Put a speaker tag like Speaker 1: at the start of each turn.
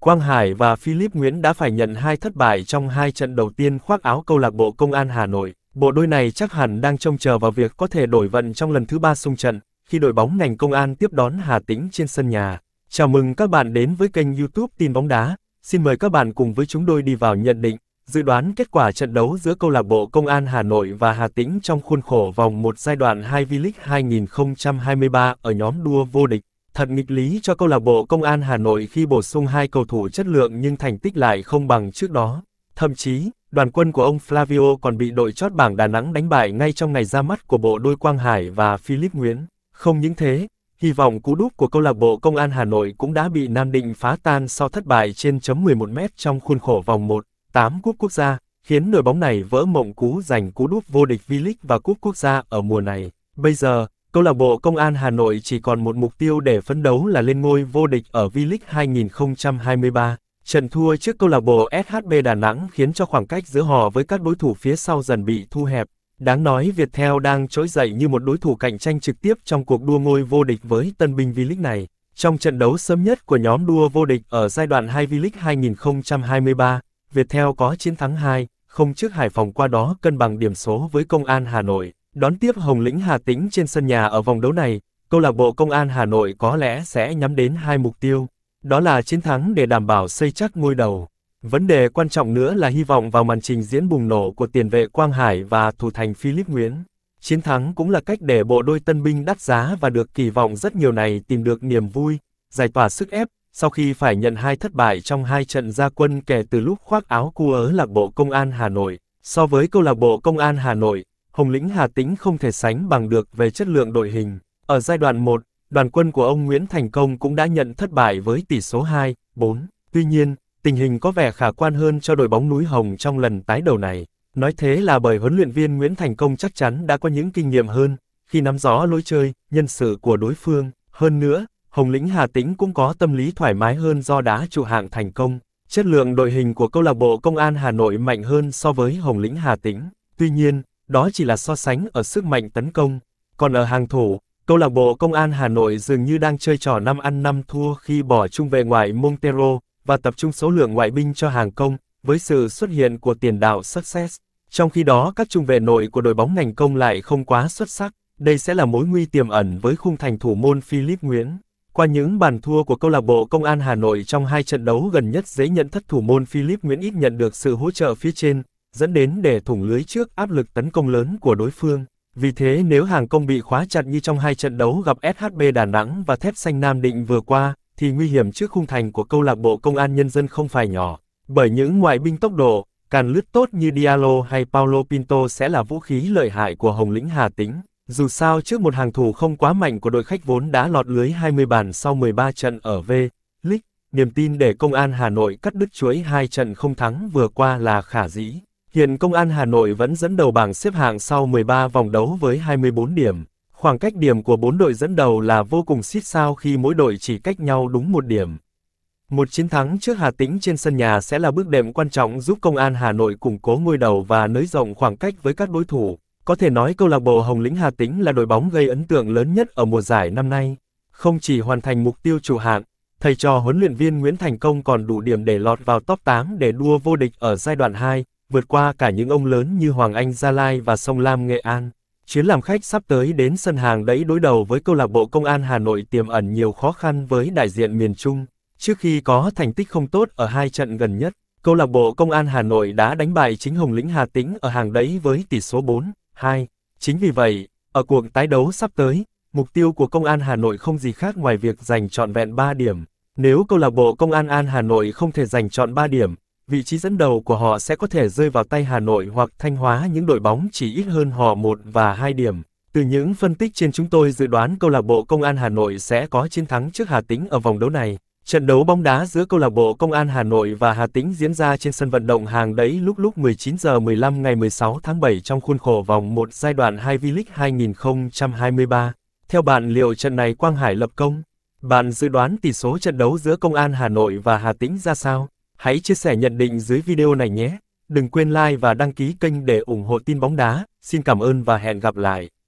Speaker 1: Quang Hải và Philip Nguyễn đã phải nhận hai thất bại trong hai trận đầu tiên khoác áo câu lạc bộ Công an Hà Nội. Bộ đôi này chắc hẳn đang trông chờ vào việc có thể đổi vận trong lần thứ ba xung trận, khi đội bóng ngành công an tiếp đón Hà Tĩnh trên sân nhà. Chào mừng các bạn đến với kênh YouTube Tin bóng đá. Xin mời các bạn cùng với chúng tôi đi vào nhận định, dự đoán kết quả trận đấu giữa câu lạc bộ Công an Hà Nội và Hà Tĩnh trong khuôn khổ vòng một giai đoạn 2 V-League 2023 ở nhóm đua vô địch. Thật nghịch lý cho câu lạc bộ Công an Hà Nội khi bổ sung hai cầu thủ chất lượng nhưng thành tích lại không bằng trước đó. Thậm chí, đoàn quân của ông Flavio còn bị đội chót bảng Đà Nẵng đánh bại ngay trong ngày ra mắt của bộ đôi Quang Hải và Philip Nguyễn. Không những thế, hy vọng cú đúp của câu lạc bộ Công an Hà Nội cũng đã bị Nam Định phá tan sau thất bại trên chấm 11 mét trong khuôn khổ vòng 1, 8 quốc quốc gia, khiến đội bóng này vỡ mộng cú giành cú đúp vô địch V-League và cúp quốc gia ở mùa này. Bây giờ, câu lạc bộ Công an Hà Nội chỉ còn một mục tiêu để phấn đấu là lên ngôi vô địch ở V-League 2023. Trận thua trước câu lạc bộ SHB Đà Nẵng khiến cho khoảng cách giữa họ với các đối thủ phía sau dần bị thu hẹp. Đáng nói Viettel đang trỗi dậy như một đối thủ cạnh tranh trực tiếp trong cuộc đua ngôi vô địch với tân binh V-League này. Trong trận đấu sớm nhất của nhóm đua vô địch ở giai đoạn 2 V-League 2023, Viettel có chiến thắng 2, 0 trước Hải Phòng qua đó cân bằng điểm số với Công an Hà Nội. Đón tiếp Hồng Lĩnh Hà Tĩnh trên sân nhà ở vòng đấu này, câu lạc bộ Công an Hà Nội có lẽ sẽ nhắm đến hai mục tiêu, đó là chiến thắng để đảm bảo xây chắc ngôi đầu. Vấn đề quan trọng nữa là hy vọng vào màn trình diễn bùng nổ của tiền vệ Quang Hải và thủ thành Philip Nguyễn. Chiến thắng cũng là cách để bộ đôi tân binh đắt giá và được kỳ vọng rất nhiều này tìm được niềm vui, giải tỏa sức ép, sau khi phải nhận hai thất bại trong hai trận gia quân kể từ lúc khoác áo cu Ở lạc bộ Công an Hà Nội. So với câu lạc bộ Công an Hà Nội, Hồng Lĩnh Hà Tĩnh không thể sánh bằng được về chất lượng đội hình. Ở giai đoạn 1, đoàn quân của ông Nguyễn Thành Công cũng đã nhận thất bại với tỷ số 2, 4. Tuy nhiên, tình hình có vẻ khả quan hơn cho đội bóng núi Hồng trong lần tái đầu này. Nói thế là bởi huấn luyện viên Nguyễn Thành Công chắc chắn đã có những kinh nghiệm hơn khi nắm rõ lối chơi, nhân sự của đối phương. Hơn nữa, Hồng Lĩnh Hà Tĩnh cũng có tâm lý thoải mái hơn do đá trụ hạng thành công. Chất lượng đội hình của câu lạc bộ Công an Hà Nội mạnh hơn so với Hồng Lĩnh Hà Tĩnh. Tuy nhiên, đó chỉ là so sánh ở sức mạnh tấn công. Còn ở hàng thủ, câu lạc bộ Công an Hà Nội dường như đang chơi trò năm ăn năm thua khi bỏ trung vệ ngoại Montero và tập trung số lượng ngoại binh cho hàng công, với sự xuất hiện của tiền đạo Success. Trong khi đó các trung vệ nội của đội bóng ngành công lại không quá xuất sắc, đây sẽ là mối nguy tiềm ẩn với khung thành thủ môn Philip Nguyễn. Qua những bàn thua của câu lạc bộ Công an Hà Nội trong hai trận đấu gần nhất dễ nhận thất thủ môn Philip Nguyễn ít nhận được sự hỗ trợ phía trên, dẫn đến để thủng lưới trước áp lực tấn công lớn của đối phương. Vì thế nếu hàng công bị khóa chặt như trong hai trận đấu gặp SHB Đà Nẵng và Thép Xanh Nam Định vừa qua, thì nguy hiểm trước khung thành của câu lạc bộ công an nhân dân không phải nhỏ. Bởi những ngoại binh tốc độ, càn lướt tốt như Diallo hay Paulo Pinto sẽ là vũ khí lợi hại của Hồng Lĩnh Hà Tĩnh. Dù sao trước một hàng thủ không quá mạnh của đội khách vốn đã lọt lưới 20 bàn sau 13 trận ở V. League, niềm tin để công an Hà Nội cắt đứt chuỗi hai trận không thắng vừa qua là khả dĩ. Hiện Công an Hà Nội vẫn dẫn đầu bảng xếp hạng sau 13 vòng đấu với 24 điểm. Khoảng cách điểm của bốn đội dẫn đầu là vô cùng xít sao khi mỗi đội chỉ cách nhau đúng một điểm. Một chiến thắng trước Hà Tĩnh trên sân nhà sẽ là bước đệm quan trọng giúp Công an Hà Nội củng cố ngôi đầu và nới rộng khoảng cách với các đối thủ. Có thể nói câu lạc bộ Hồng Lĩnh Hà Tĩnh là đội bóng gây ấn tượng lớn nhất ở mùa giải năm nay. Không chỉ hoàn thành mục tiêu chủ hạng, thầy trò huấn luyện viên Nguyễn Thành Công còn đủ điểm để lọt vào top 8 để đua vô địch ở giai đoạn 2 vượt qua cả những ông lớn như Hoàng Anh Gia Lai và Sông Lam Nghệ An. Chuyến làm khách sắp tới đến sân hàng đẫy đối đầu với câu lạc bộ Công an Hà Nội tiềm ẩn nhiều khó khăn với đại diện miền Trung. Trước khi có thành tích không tốt ở hai trận gần nhất, câu lạc bộ Công an Hà Nội đã đánh bại chính Hồng Lĩnh Hà Tĩnh ở hàng đẫy với tỷ số 4-2. Chính vì vậy, ở cuộc tái đấu sắp tới, mục tiêu của Công an Hà Nội không gì khác ngoài việc giành trọn vẹn 3 điểm. Nếu câu lạc bộ Công an An Hà Nội không thể giành trọn 3 điểm, vị trí dẫn đầu của họ sẽ có thể rơi vào tay Hà Nội hoặc Thanh Hóa những đội bóng chỉ ít hơn họ 1 và 2 điểm. Từ những phân tích trên chúng tôi dự đoán câu lạc bộ Công an Hà Nội sẽ có chiến thắng trước Hà Tĩnh ở vòng đấu này. Trận đấu bóng đá giữa câu lạc bộ Công an Hà Nội và Hà Tĩnh diễn ra trên sân vận động hàng đấy lúc lúc 19 giờ 15 ngày 16 tháng 7 trong khuôn khổ vòng 1 giai đoạn 2 V-League 2023. Theo bạn liệu trận này Quang Hải lập công? Bạn dự đoán tỷ số trận đấu giữa Công an Hà Nội và Hà Tĩnh ra sao? Hãy chia sẻ nhận định dưới video này nhé. Đừng quên like và đăng ký kênh để ủng hộ tin bóng đá. Xin cảm ơn và hẹn gặp lại.